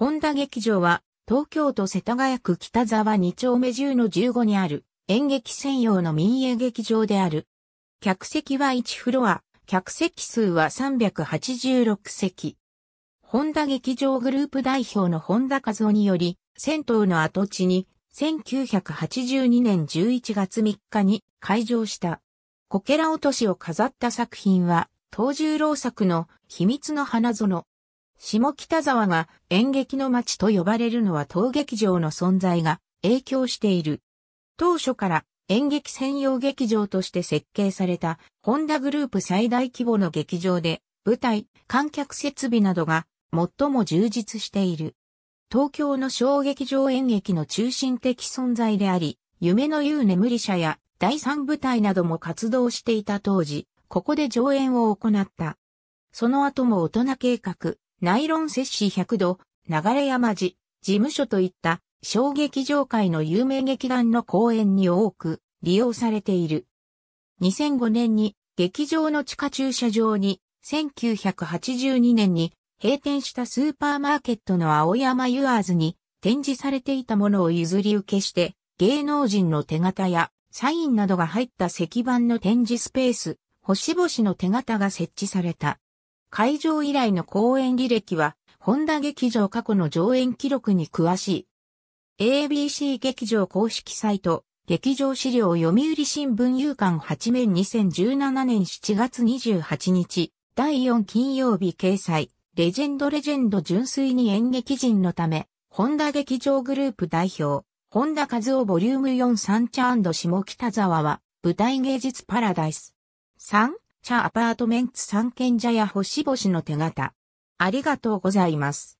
本田劇場は、東京都世田谷区北沢2丁目10の15にある演劇専用の民営劇場である。客席は1フロア、客席数は386席。本田劇場グループ代表の本田和夫により、銭湯の跡地に1982年11月3日に開場した。こけら落としを飾った作品は、東十郎作の秘密の花園、下北沢が演劇の街と呼ばれるのは当劇場の存在が影響している。当初から演劇専用劇場として設計されたホンダグループ最大規模の劇場で舞台、観客設備などが最も充実している。東京の小劇場演劇の中心的存在であり、夢の言う眠り者や第三舞台なども活動していた当時、ここで上演を行った。その後も大人計画、ナイロン摂氏100度、流山寺、事務所といった小劇場界の有名劇団の公演に多く利用されている。2005年に劇場の地下駐車場に1982年に閉店したスーパーマーケットの青山ユアーズに展示されていたものを譲り受けして芸能人の手形やサインなどが入った石板の展示スペース、星々の手形が設置された。会場以来の公演履歴は、本田劇場過去の上演記録に詳しい。ABC 劇場公式サイト、劇場資料読売新聞有刊8面2017年7月28日、第4金曜日掲載、レジェンドレジェンド純粋に演劇人のため、本田劇場グループ代表、本田和夫ボリューム4サンチャ下北沢は、舞台芸術パラダイス。3チャアパートメンツ三軒茶屋星々の手形。ありがとうございます。